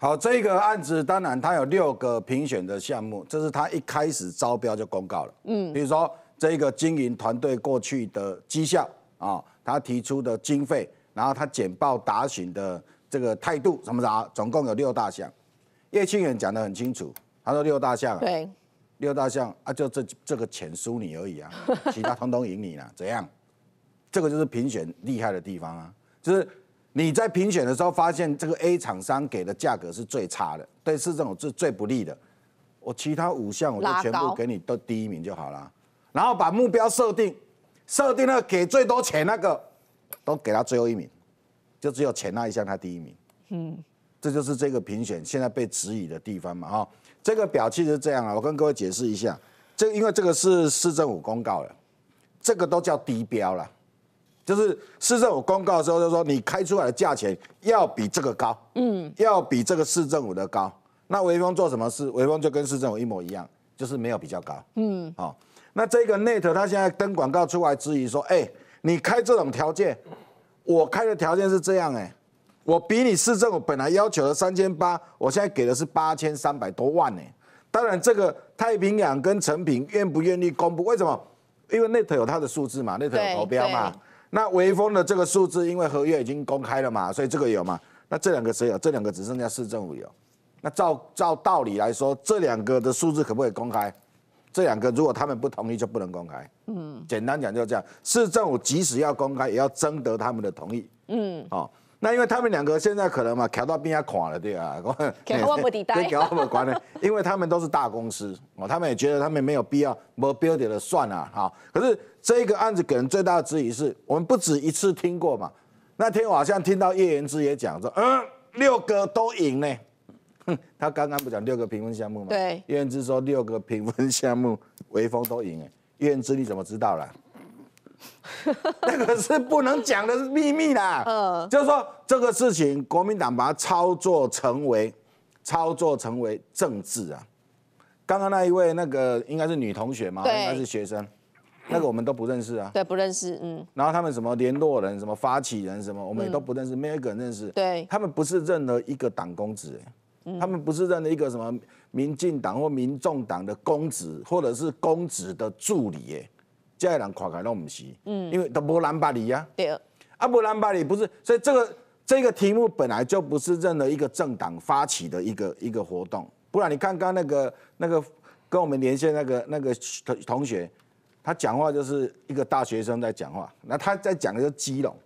好，这个案子当然他有六个评选的项目，这是他一开始招标就公告了。嗯，比如说这个经营团队过去的绩效啊，他提出的经费，然后他简报答询的这个态度什么的，总共有六大项。叶庆远讲得很清楚，他说六大项，对，六大项啊，就这这个钱输你而已啊，其他通通赢你了，怎样？这个就是评选厉害的地方啊，就是。你在评选的时候发现这个 A 厂商给的价格是最差的，对市政府是最不利的。我其他五项我就全部给你都第一名就好了，然后把目标设定，设定了给最多钱那个都给他最后一名，就只有钱那一项他第一名。嗯，这就是这个评选现在被质疑的地方嘛哈。这个表其实是这样啊，我跟各位解释一下，这因为这个是市政府公告了，这个都叫低标了。就是市政府公告的时候就说你开出来的价钱要比这个高，嗯，要比这个市政府的高。那微风做什么事，微风就跟市政府一模一样，就是没有比较高，嗯，好。那这个 Net 他现在登广告出来质疑说，哎，你开这种条件，我开的条件是这样，哎，我比你市政府本来要求的三千八，我现在给的是八千三百多万呢。当然这个太平洋跟成品愿不愿意公布？为什么？因为 Net 有他的数字嘛，Net 有投标嘛。那微风的这个数字，因为合约已经公开了嘛，所以这个有嘛？那这两个谁有？这两个只剩下市政府有。那照照道理来说，这两个的数字可不可以公开？这两个如果他们不同意，就不能公开。嗯，简单讲就这样。市政府即使要公开，也要征得他们的同意。嗯，哦。那因为他们两个现在可能嘛，调到边要垮了，对啊，我们无关了，因为他们都是大公司，哦，他们也觉得他们没有必要，没必要的算了，哈。可是这个案子给人最大的质疑是，我们不止一次听过嘛。那天我好像听到叶元之也讲说，嗯，六个都赢呢。他刚刚不讲六个评分项目嘛，对。叶元之说六个评分项目，微风都赢哎。叶元之你怎么知道了？那个是不能讲的，秘密啦。嗯，就是说这个事情，国民党把它操作成为操作成为政治啊。刚刚那一位那个应该是女同学嘛，对，应该是学生。那个我们都不认识啊。对，不认识。嗯。然后他们什么联络人、什么发起人、什么，我们也都不认识，没有人认识。对，他们不是任何一个党公子，他们不是任何一个什么民进党或民众党的公子，或者是公子的助理。哎。这些人跨开拢唔是，嗯，因为都不蓝白离呀。对啊，阿不蓝白离不是，所以这个这个题目本来就不是任何一个政党发起的一个一个活动。不然你刚刚那个那个跟我们连线那个那个同同学，他讲话就是一个大学生在讲话，那他在讲的是基隆，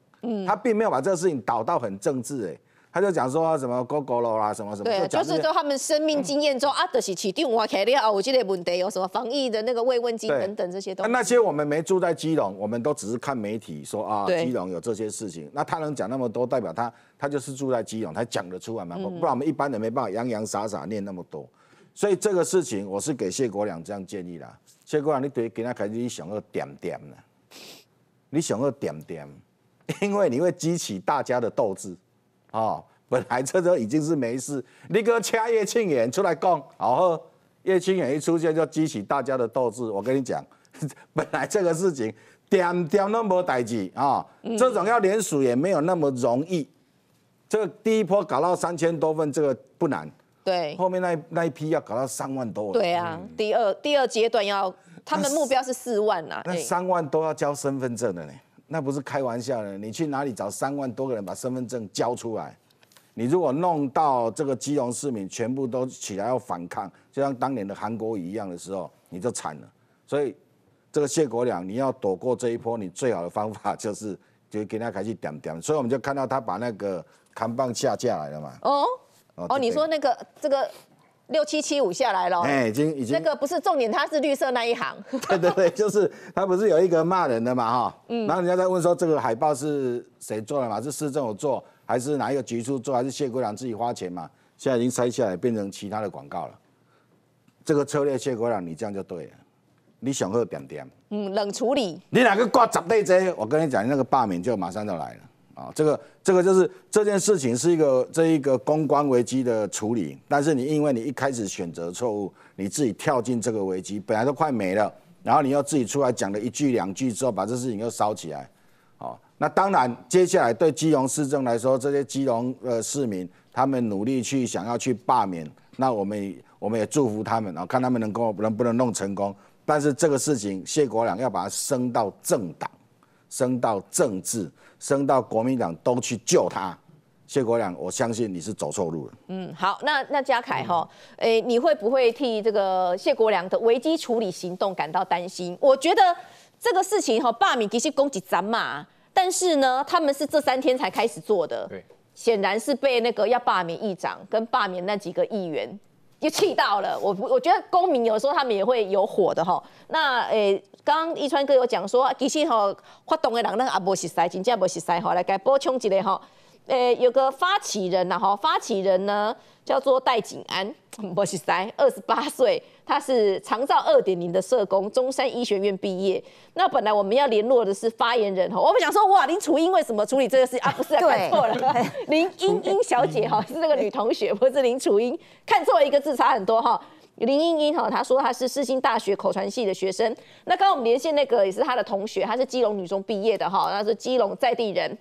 他并没有把这个事情导到很政治哎。他就讲说啊，什么狗狗了啦，什么什么，对，就是说他们生命经验中啊，就是起定我肯定啊，我记得问题有什么防疫的那个慰问金等等这些东西。那些我们没住在基隆，我们都只是看媒体说啊，基隆有这些事情。那他能讲那么多，代表他他就是住在基隆，他讲得出来嘛？不然我们一般人没办法洋洋洒洒念那么多。所以这个事情，我是给谢国良这样建议啦。谢国良，你得给他开始想个点点啦，你想个点点，因为你会激起大家的斗志。哦，本来这都已经是没事，你哥掐叶庆元出来讲，好呵，叶庆元一出现就激起大家的斗志。我跟你讲，本来这个事情点点那么多代志啊，这种要连署也没有那么容易。这第一波搞到三千多份，这个不难。对。后面那那一批要搞到三万多。对啊，第二第二阶段要他们目标是四万呐，那三万都要交身份证的呢。那不是开玩笑的，你去哪里找三万多个人把身份证交出来？你如果弄到这个基隆市民全部都起来要反抗，就像当年的韩国一样的时候，你就惨了。所以这个谢国良，你要躲过这一波，你最好的方法就是就跟他开始点点。所以我们就看到他把那个扛棒下架来了嘛。哦哦，你说那个这个。六七七五下来了，哎，已经已经那个不是重点，它是绿色那一行。对 对对，就是他不是有一个骂人的嘛哈，然后人家在问说这个海报是谁做的嘛？是市政府做还是哪一个局处做，还是谢国梁自己花钱嘛？现在已经拆下来变成其他的广告了。这个策略，谢国梁，你这样就对了，你想喝点点，嗯，冷处理。你哪个挂十倍子，我跟你讲，那个罢免就马上就来了。啊，这个这个就是这件事情是一个这一个公关危机的处理，但是你因为你一开始选择错误，你自己跳进这个危机，本来都快没了，然后你又自己出来讲了一句两句之后，把这事情又烧起来，好，那当然接下来对基隆市政来说，这些基隆的市民，他们努力去想要去罢免，那我们我们也祝福他们啊，看他们能够能不能弄成功，但是这个事情谢国良要把它升到政党。升到政治，升到国民党都去救他，谢国良，我相信你是走错路了。嗯，好，那那嘉凯哈，诶，你会不会替这个谢国良的危机处理行动感到担心？我觉得这个事情哈，罢免其实攻击咱嘛，但是呢，他们是这三天才开始做的，对，显然是被那个要罢免议长跟罢免那几个议员。又气到了，我我觉得公民有时候他们也会有火的哈。那诶，刚刚一川哥有讲说，其实吼发动的人，个也阿不是赛，真正不实在吼，来加补充一个吼。呃，有个发起人啊，哈，发起人呢叫做戴景安，我是谁？二十八岁，他是长照二点零的社工，中山医学院毕业。那本来我们要联络的是发言人哈，我们想说哇，林楚英为什么处理这个事啊？不是看错了，林英英小姐哈是那个女同学，不是林楚英，看错一个字差很多哈。林英英哈，她说她是世新大学口传系的学生。那刚刚我们连线那个也是她的同学，她是基隆女中毕业的哈，她是基隆在地人。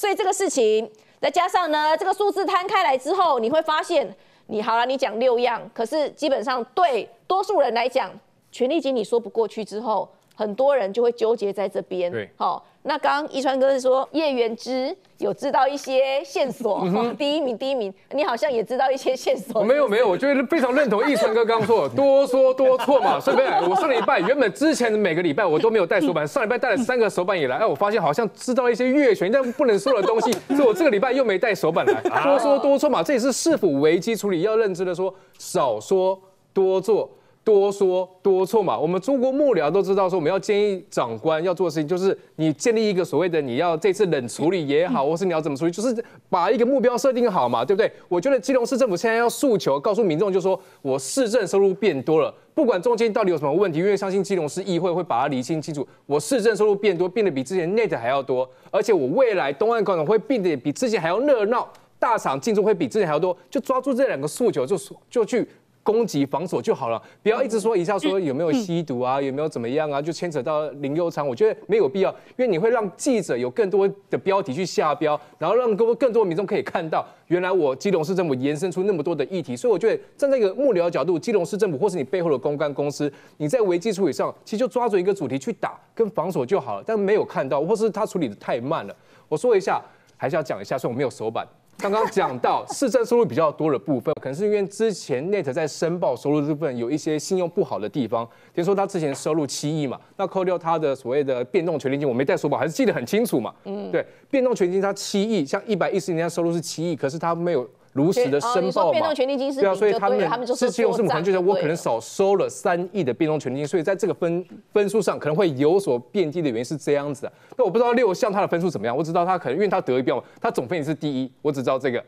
所以这个事情，再加上呢，这个数字摊开来之后，你会发现，你好了，你讲六样，可是基本上对多数人来讲，权力经理说不过去之后。很多人就会纠结在这边。对，好，那刚刚奕川哥说叶元之有知道一些线索，第一名，第一名，你好像也知道一些线索。没有，没有，我觉得非常认同一川哥刚刚说，多说多错嘛，顺便，我上礼拜原本之前的每个礼拜我都没有带手板，上礼拜带了三个手板以来，哎，我发现好像知道一些乐全但不能说的东西，所以我这个礼拜又没带手板来，多说多错嘛，这也是市府危机处理要认知的，说少说多做。多说多错嘛，我们中国幕僚都知道，说我们要建议长官要做事情，就是你建立一个所谓的你要这次冷处理也好，或是你要怎么处理，就是把一个目标设定好嘛，对不对？我觉得基隆市政府现在要诉求，告诉民众就说，我市政收入变多了，不管中间到底有什么问题，因为相信基隆市议会会把它理清清楚。我市政收入变多，变得比之前内的还要多，而且我未来东岸广场会变得比之前还要热闹，大厂进驻会比之前还要多，就抓住这两个诉求，就就去。攻击防守就好了，不要一直说一下说有没有吸毒啊，有没有怎么样啊，就牵扯到林佑昌，我觉得没有必要，因为你会让记者有更多的标题去下标，然后让更多更多民众可以看到，原来我基隆市政府延伸出那么多的议题，所以我觉得站在一个幕僚角度，基隆市政府或是你背后的公关公司，你在危机处理上其实就抓住一个主题去打跟防守就好了，但没有看到，或是他处理的太慢了，我说一下还是要讲一下，然我没有手板。刚刚讲到市政收入比较多的部分，可能是因为之前 Net 在申报收入这部分有一些信用不好的地方。听说他之前收入七亿嘛，那扣掉他的所谓的变动利金，我没带手表，还是记得很清楚嘛。嗯，对，变动利金他七亿，像一百一十年的收入是七亿，可是他没有。如实的申报嘛，对啊，所以他们，这些公司可能就是我可能少收了三亿的变动权金，所以在这个分分数上可能会有所变低的原因是这样子的。那我不知道六项它的分数怎么样，我知道他可能因为他得一标，他总分也是第一，我只知道这个。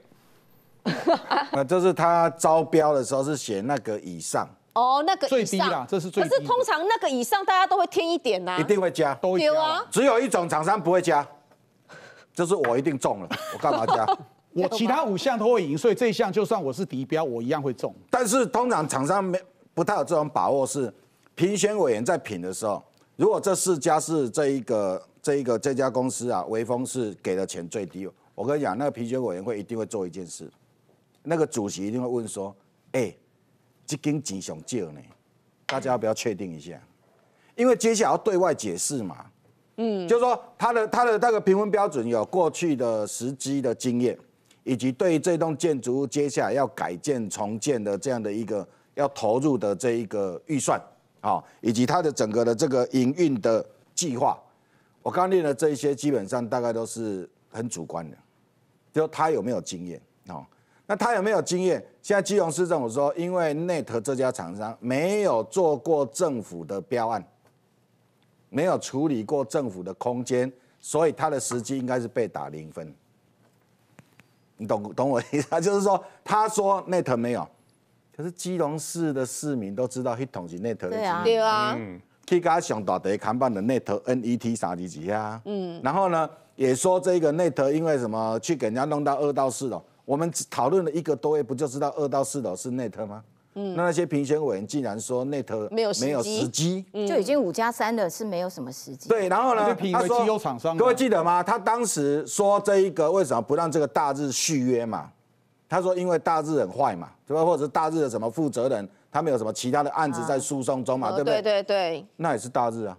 那就是他招标的时候是写那个以上哦，那个最低了，这是最低。可是通常那个以上大家都会添一点呐，一定会加，都有啊。只有一种厂商不会加，就是我一定中了，我干嘛加？我其他五项都会赢，所以这一项就算我是敌标，我一样会中。但是通常厂商没不太有这种把握，是评选委员在品的时候，如果这四家是这一个这一个这家公司啊，威风是给的钱最低。我跟你讲，那个评选委员会一定会做一件事，那个主席一定会问说：“哎，这根钱上借呢？大家要不要确定一下？因为接下来要对外解释嘛。”嗯，就是说他的他的那个评分标准有过去的实际的经验。以及对这栋建筑物接下来要改建重建的这样的一个要投入的这一个预算啊，以及它的整个的这个营运的计划，我刚列的这一些基本上大概都是很主观的，就他有没有经验啊？那他有没有经验？现在基隆市政府说，因为内特这家厂商没有做过政府的标案，没有处理过政府的空间，所以他的时机应该是被打零分。你懂懂我意思，就是说，他说内头没有，可是基隆市的市民都知道系统是内头的。对啊，对啊。嗯，可加给大想看板的内头 N E T 啥几几啊？嗯，然后呢，也说这个内头因为什么去给人家弄到二到四楼，我们讨论了一个多月，不就知道二到四楼是内头吗？那那些评选委员竟然说内特没有没有时机，就已经五加三了，是没有什么时机。对，然后呢？他说有厂商，各位记得吗？他当时说这一个为什么不让这个大日续约嘛？他说因为大日很坏嘛，对吧？或者是大日的什么负责人，他们有什么其他的案子在诉讼中嘛？对不对？对对对。那也是大日啊，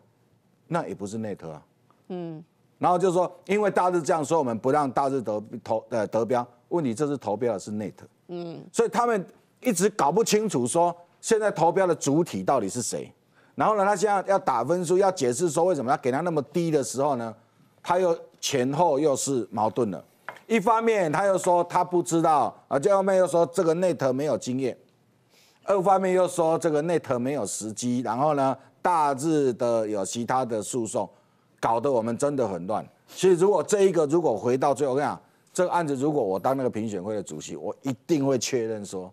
那也不是内特啊。嗯。然后就说因为大日这样说，我们不让大日得投呃得标，问题这次投标的是内特。嗯。所以他们。一直搞不清楚，说现在投标的主体到底是谁？然后呢，他现在要打分数，要解释说为什么他给他那么低的时候呢，他又前后又是矛盾了。一方面他又说他不知道，啊，这后面又说这个内特没有经验，二方面又说这个内特没有时机。然后呢，大致的有其他的诉讼，搞得我们真的很乱。所以如果这一个如果回到最后，我跟你讲，这个案子如果我当那个评选会的主席，我一定会确认说。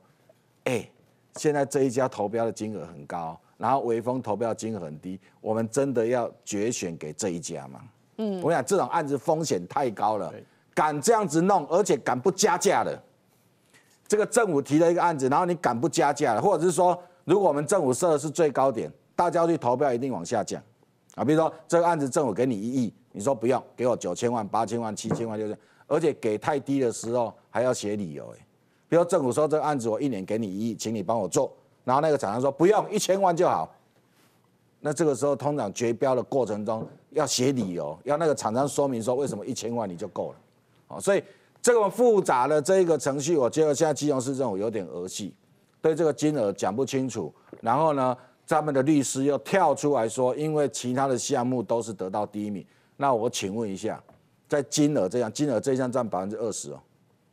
哎，现在这一家投标的金额很高，然后威风投标金额很低，我们真的要决选给这一家吗？嗯，我想这种案子风险太高了，敢这样子弄，而且敢不加价的，这个政府提了一个案子，然后你敢不加价的，或者是说，如果我们政府设的是最高点，大家去投标一定往下降啊。比如说这个案子政府给你一亿，你说不用，给我九千万、八千万、七千万就是，而且给太低的时候还要写理由哎。比如政府说这个案子我一年给你一亿，请你帮我做。然后那个厂商说不用，一千万就好。那这个时候通常决标的过程中要写理由，要那个厂商说明说为什么一千万你就够了。哦，所以这个复杂的这一个程序，我觉得现在金融市政府有点儿戏，对这个金额讲不清楚。然后呢，他们的律师又跳出来说，因为其他的项目都是得到第一名。那我请问一下，在金额这样，金额这项占百分之二十哦。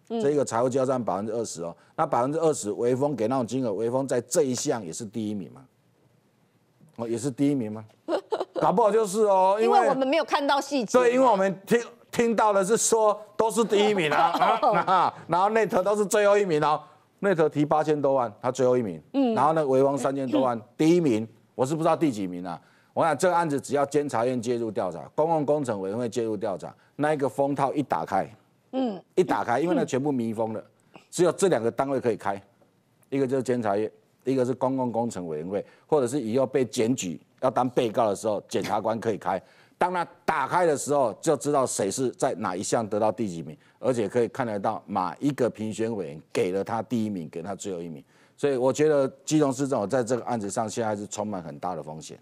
这个财务交账百分之二十哦，那百分之二十微峰给那种金额，微峰在这一项也是第一名嘛，哦，也是第一名吗？搞不好就是哦，因为我们没有看到细节。对，因为我们听听到的是说都是第一名啊，然后内头都是最后一名哦，内头提八千多万，他最后一名，嗯，然后呢维峰三千多万，第一名，我是不知道第几名啊。我想这个案子只要监察院介入调查，公共工程委员会介入调查，那一个封套一打开。嗯，一打开，因为呢全部密封的，只有这两个单位可以开，一个就是监察院，一个是公共工程委员会，或者是以后被检举要当被告的时候，检察官可以开。当他打开的时候，就知道谁是在哪一项得到第几名，而且可以看得到哪一个评选委员给了他第一名，给他最后一名。所以我觉得基隆市长在这个案子上现在是充满很大的风险。